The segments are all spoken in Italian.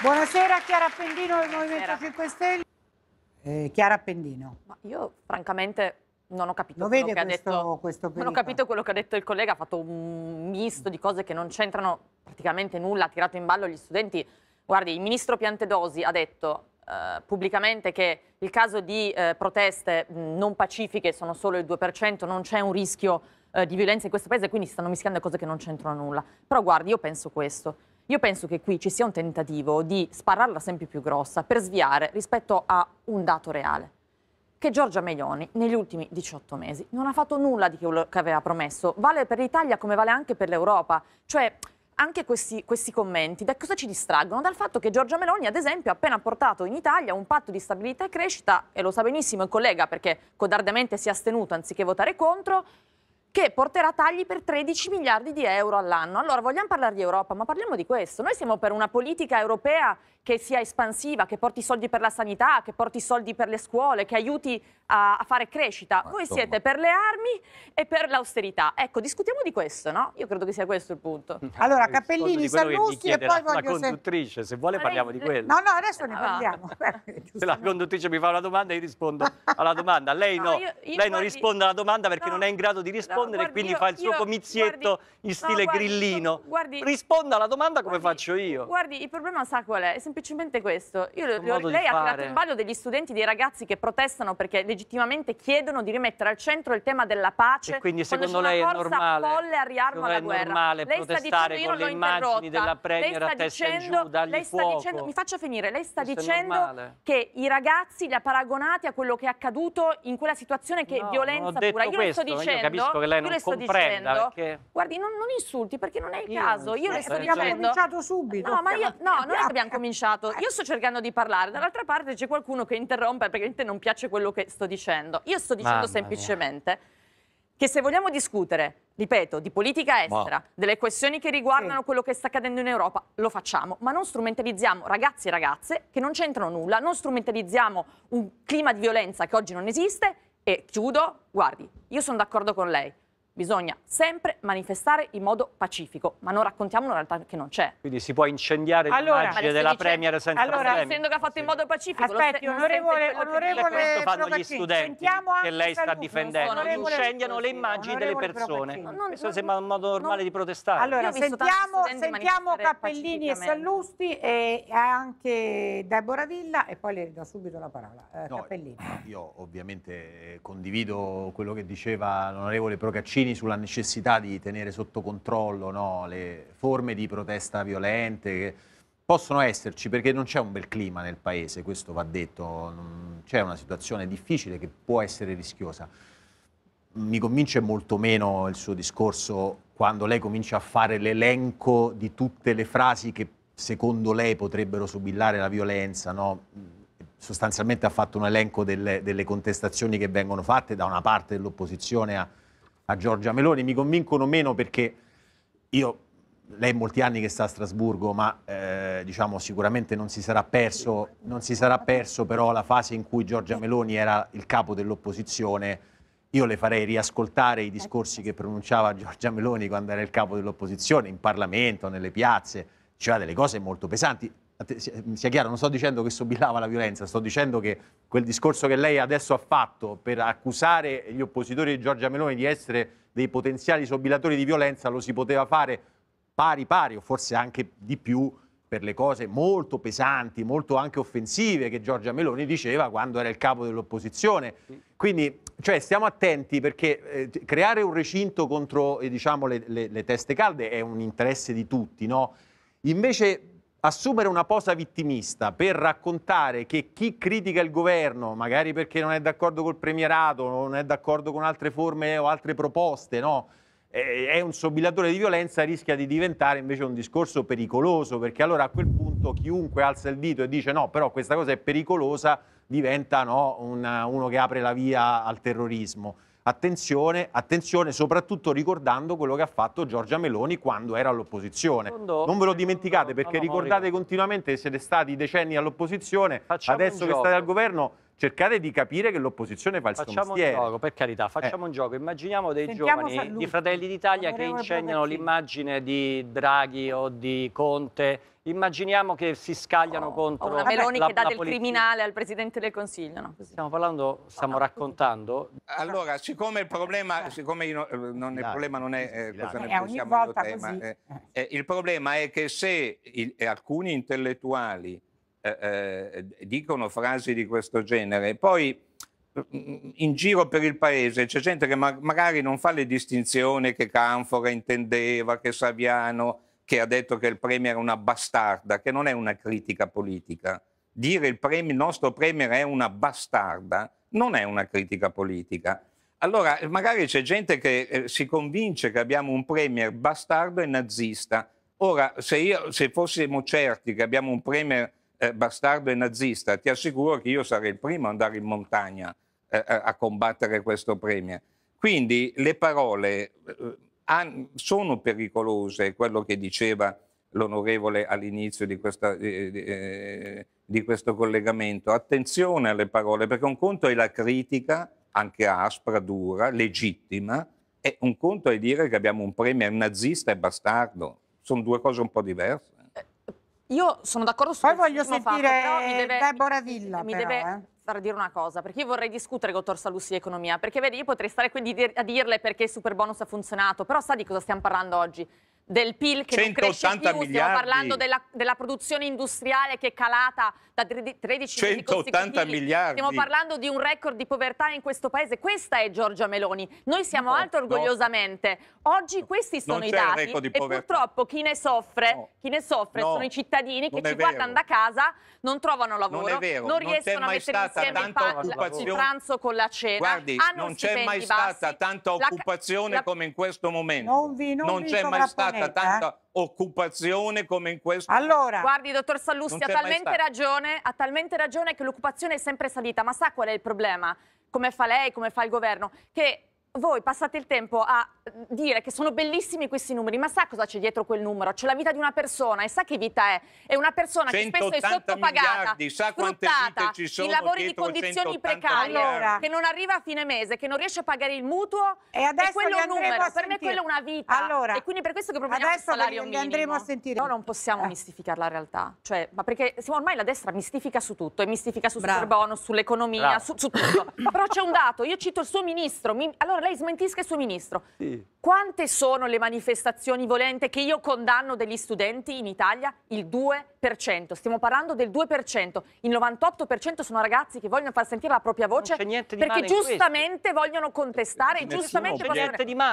Buonasera Chiara Appendino del Movimento 5 Stelle. Eh, Chiara Appendino. Ma io francamente non ho capito Lo quello che questo, ha detto. Questo non ho capito quello che ha detto il collega, ha fatto un misto di cose che non c'entrano praticamente nulla, ha tirato in ballo gli studenti. Guardi, il ministro Piantedosi ha detto eh, pubblicamente che il caso di eh, proteste non pacifiche sono solo il 2%, non c'è un rischio eh, di violenza in questo paese, quindi si stanno mischiando cose che non c'entrano nulla. Però guardi, io penso questo io penso che qui ci sia un tentativo di spararla sempre più grossa per sviare rispetto a un dato reale che Giorgia Melioni negli ultimi 18 mesi non ha fatto nulla di quello che aveva promesso. Vale per l'Italia come vale anche per l'Europa. Cioè, anche questi, questi, commenti da cosa ci distraggono? Dal fatto che Giorgia Meloni, ad esempio, ha appena portato in Italia un patto di stabilità e crescita, e lo sa benissimo il collega perché codardemente si è astenuto anziché votare contro, che porterà tagli per 13 miliardi di euro all'anno. Allora vogliamo parlare di Europa, ma parliamo di questo. Noi siamo per una politica europea che sia espansiva, che porti soldi per la sanità, che porti soldi per le scuole, che aiuti a, a fare crescita. Ma Voi insomma. siete per le armi e per l'austerità. Ecco, discutiamo di questo, no? Io credo che sia questo il punto. Mm. Allora, Cappellini, Sallusti e poi la, voglio... La conduttrice, se vuole parliamo di eh, quello. No, no, adesso ne ah. parliamo. Eh, se la conduttrice mi fa una domanda io rispondo alla domanda. Lei no, no io, io lei non guardi... risponde alla domanda perché no. non è in grado di rispondere rispondere guardi, quindi io, fa il suo io, comizietto guardi, in stile no, guardi, grillino. Risponda alla domanda come faccio io. Guardi, il problema sa qual è? È semplicemente questo. Io, lei ha tirato in ballo degli studenti, dei ragazzi che protestano perché legittimamente chiedono di rimettere al centro il tema della pace. E quindi secondo lei è normale? Folle a riarma la guerra. è normale lei protestare dicendo, con le immagini della Premier a testa dicendo, in giù, Dicendo, mi faccia finire, lei sta dicendo che i ragazzi li ha paragonati a quello che è accaduto in quella situazione che no, è violenza pura. Io questo, sto dicendo... Io capisco che lei non comprenda. Dicendo, perché... Guardi, non, non, insulti perché non è il caso. Io le sto dicendo. Abbiamo cominciato subito. No, ma io, no, non è che abbiamo cominciato. Io sto cercando di parlare. Dall'altra parte c'è qualcuno che interrompe perché non piace quello che sto dicendo. Io sto dicendo Mamma semplicemente. Mia che se vogliamo discutere, ripeto, di politica estera, wow. delle questioni che riguardano sì. quello che sta accadendo in Europa, lo facciamo, ma non strumentalizziamo ragazzi e ragazze che non c'entrano nulla, non strumentalizziamo un clima di violenza che oggi non esiste e chiudo, guardi, io sono d'accordo con lei, bisogna sempre manifestare in modo pacifico, ma non raccontiamo una realtà che non c'è. Quindi si può incendiare allora, l'immagine della dice, Premier senza allora, problemi. essendo che ha fatto in modo pacifico, Aspetti, ecco, lo onorevole, onorevole questo fanno gli studenti che lei sta difendendo, incendiano le immagini delle persone. Non, non, questo sembra un modo normale di protestare. Allora, sentiamo, sentiamo Cappellini e Sallusti e anche Deborah Villa e poi le do subito la parola. Eh, no, Cappellini. Io ovviamente condivido quello che diceva l'onorevole Procaccini Salvini sulla necessità di tenere sotto controllo no, le forme di protesta violente che possono esserci perché non c'è un bel clima nel paese, questo va detto, c'è una situazione difficile che può essere rischiosa. Mi convince molto meno il suo discorso quando lei comincia a fare l'elenco di tutte le frasi che secondo lei potrebbero subillare la violenza, no? sostanzialmente ha fatto un elenco delle, delle contestazioni che vengono fatte da una parte dell'opposizione a a Giorgia Meloni, mi convincono meno perché io, lei è molti anni che sta a Strasburgo, ma eh, diciamo sicuramente non si, perso, non si, sarà perso, però la fase in cui Giorgia Meloni era il capo dell'opposizione, io le farei riascoltare i discorsi che pronunciava Giorgia Meloni quando era il capo dell'opposizione, in Parlamento, nelle piazze, diceva delle cose molto pesanti, Mm, sia chiaro, non sto dicendo che sobillava la violenza, sto dicendo che quel discorso che lei adesso ha fatto per accusare gli oppositori di Giorgia Meloni di essere dei potenziali sobillatori di violenza lo si poteva fare pari pari o forse anche di più per le cose molto pesanti, molto anche offensive che Giorgia Meloni diceva quando era il capo dell'opposizione. Quindi cioè, stiamo attenti perché eh, creare un recinto contro eh, diciamo, le, le, le, teste calde è un interesse di tutti. No? Invece assumere una posa vittimista per raccontare che chi critica il governo, magari perché non è d'accordo col premierato, non è d'accordo con altre forme o altre proposte, no? è un sobillatore di violenza, rischia di diventare invece un discorso pericoloso, perché allora a quel punto chiunque alza il dito e dice no, però questa cosa è pericolosa, diventa no, una, uno che apre la via al terrorismo attenzione, attenzione, soprattutto ricordando quello che ha fatto Giorgia Meloni quando era all'opposizione. Non ve lo dimenticate perché ricordate continuamente che siete stati decenni all'opposizione, adesso che state al governo cercare di capire che l'opposizione fa il facciamo suo mestiere. Facciamo un gioco, per carità, eh. facciamo eh. un gioco. Immaginiamo dei Sentiamo giovani saluti. di Fratelli d'Italia che incendiano l'immagine di Draghi o di Conte. Immaginiamo che si scagliano oh. contro o una Meloni che dà del criminale al Presidente del Consiglio. No? Stiamo parlando, stiamo ah, no. raccontando. Allora, siccome il problema, siccome io, eh, non, il problema non è eh, cosa ne eh, pensiamo, tema, eh, il problema è che se il, alcuni intellettuali eh, eh dicono frasi di questo genere. Poi mm, mm, in giro per il paese c'è gente che ma magari non fa le distinzioni che Canfora intendeva, che Saviano, che ha detto che il Premier è una bastarda, che non è una critica politica. Dire il, premier, il nostro Premier è una bastarda non è una critica politica. Allora, magari c'è gente che eh, si convince che abbiamo un premier bastardo e nazista. Ora, se, io, se fossimo certi che abbiamo un premier eh, bastardo e nazista, ti assicuro che io sarei il primo ad andare in montagna eh, eh a combattere questo premier. Quindi le parole eh, han, sono pericolose, quello che diceva l'onorevole all'inizio eh, di, eh, di questo collegamento. Attenzione alle parole, perché un conto è la critica, anche aspra, dura, legittima, e un conto è dire che abbiamo un premier nazista e bastardo. Sono due cose un po' diverse. Io sono d'accordo su Poi voglio sentire fatto, mi deve, Deborah Villa. Mi deve eh. far dire una cosa, perché io vorrei discutere con dottor Salussi di economia, perché vedi, io potrei stare qui a dirle perché il super bonus ha funzionato, però sa di cosa stiamo parlando oggi del PIL che 180 più, stiamo parlando della, della, produzione industriale che è calata da 13 180 miliardi. Stiamo parlando di un record di povertà in questo paese. Questa è Giorgia Meloni. Noi siamo no, alto orgogliosamente. No. Oggi questi sono i dati e purtroppo chi ne soffre, no. chi ne soffre sono i cittadini che ci guardano da casa, non trovano lavoro, non, vero, non riescono non a mettere insieme il, pa- il pranzo con la cena. Guardi, non c'è mai bassi. stata tanta occupazione la... come in questo momento. Non, vi, non, non c'è mai stata stata eh, tanta occupazione come in questo allora, Guardi, dottor Sallusti, ha talmente, ragione, ha talmente ragione che l'occupazione è sempre salita, ma sa qual è il problema? Come fa lei, come fa il governo? Che voi passate il tempo a dire che sono bellissimi questi numeri, ma sa cosa c'è dietro quel numero? C'è la vita di una persona e sa che vita è? È una persona che spesso è sottopagata, sfruttata, in lavori di condizioni precarie, allora. che non arriva a fine mese, che non riesce a pagare il mutuo e, adesso e quello è un numero, per me quello è una vita. Allora, e quindi per questo che proponiamo adesso il salario li, li andremo a sentire. No, non possiamo eh. mistificare la realtà, cioè, ma perché siamo ormai la destra mistifica su tutto, e mistifica su Bravo. superbonus, sull'economia, su, su, tutto. Però c'è un dato, io cito il suo ministro, mi... allora lei smentisca il suo ministro. Sì. Quante sono le manifestazioni violente che io condanno degli studenti in Italia? Il 2%. Stiamo parlando del 2%. Il 98% sono ragazzi che vogliono far sentire la propria voce perché giustamente vogliono contestare. Giustamente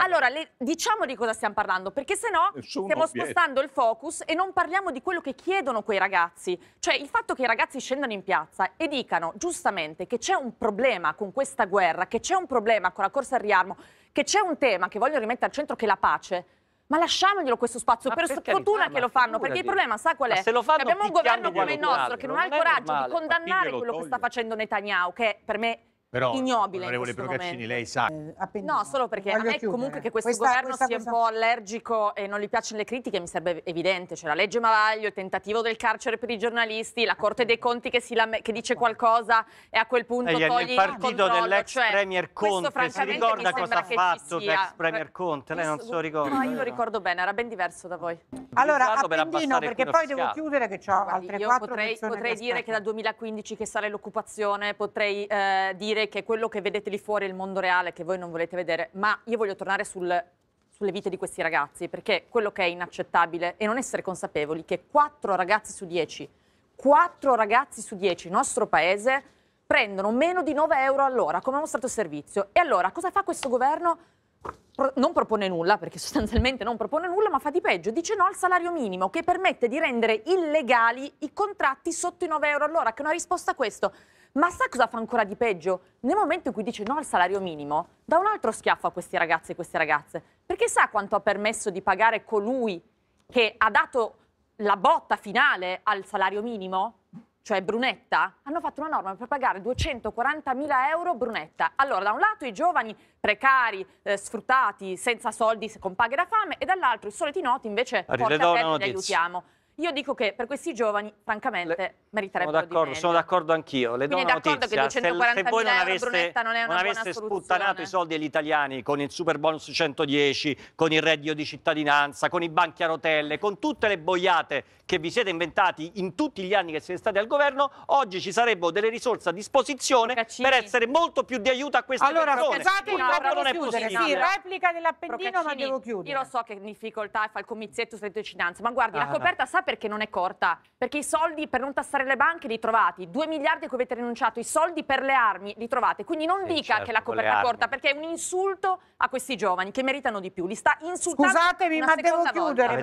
Allora, le, diciamo di cosa stiamo parlando, perché se no stiamo obietto. spostando il focus e non parliamo di quello che chiedono quei ragazzi. Cioè il fatto che i ragazzi scendano in piazza e dicano giustamente che c'è un problema con questa guerra, che c'è un problema con la corsa al riarmo, che c'è un tema che vogliono rimettere al centro che è la pace, ma lasciamoglielo questo spazio, ma per, per fortuna che lo fanno, perché il problema sa qual è? Fanno, abbiamo un governo come il nostro altro, che non, non ha il coraggio normale, di condannare quello toglio. che sta facendo Netanyahu, che per me è però, ignobile. Onorevole Procaccini, lei sa. Eh, no, solo perché Voglio a me chiudere. comunque che questo questa, governo questa, sia questa... un po' allergico e non gli piacciono le critiche mi sembra evidente. C'è la legge Mavaglio, il tentativo del carcere per i giornalisti, la Corte dei Conti che, lame... che dice qualcosa e a quel punto Egli, togli il partito dell'ex cioè, Premier Conte, si ricorda cosa ha fatto l'ex Premier Conte? Lei non se lo ricorda? No, io lo ricordo bene, era ben diverso da voi. Allora, Appendino, per perché poi devo chiudere che ho altre Guardi, quattro potrei, potrei che dire che dal 2015 che sale l'occupazione, potrei eh, dire dire che quello che vedete lì fuori è il mondo reale che voi non volete vedere, ma io voglio tornare sul, sulle vite di questi ragazzi, perché quello che è inaccettabile è non essere consapevoli che 4 ragazzi su dieci, quattro ragazzi su dieci, nel nostro paese prendono meno di 9 euro all'ora, come ha mostrato il servizio. E allora cosa fa questo governo? non propone nulla, perché sostanzialmente non propone nulla, ma fa di peggio, dice no al salario minimo che permette di rendere illegali i contratti sotto i 9 euro all'ora, che è una risposta a questo. Ma sa cosa fa ancora di peggio? Nel momento in cui dice no al salario minimo, dà un altro schiaffo a questi ragazzi e queste ragazze, perché sa quanto ha permesso di pagare colui che ha dato la botta finale al salario minimo? cioè Brunetta, hanno fatto una norma per pagare 240.000 euro Brunetta. Allora, da un lato i giovani precari, eh, sfruttati, senza soldi, con paghe da fame, e dall'altro i soliti noti invece porti aperti li aiutiamo. Io dico che per questi giovani, francamente, Le... meriterebbero sono d'accordo, Sono d'accordo anch'io. Le do una notizia. Se, se voi non aveste, non non aveste sputtanato i soldi agli italiani con il super bonus 110, con il reddito di cittadinanza, con i banchi a rotelle, con tutte le boiate che vi siete inventati in tutti gli anni che siete stati al governo, oggi ci sarebbero delle risorse a disposizione Procaccini. per essere molto più di aiuto a queste allora, persone. Allora, scusate, non è chiudere, possibile. Sì, replica dell'Appendino, ma devo chiudere. Io lo so che difficoltà fa il comizietto sulle cittadinanze, ma guardi, ah, la coperta sapete perché non è corta, perché i soldi per non tassare le banche li trovate, 2 miliardi che avete rinunciato, i soldi per le armi li trovate, quindi non sì, dica certo, che la certo, coperta è corta perché è un insulto a questi giovani che meritano di più, li sta insultando. Scusatemi, ma devo volta.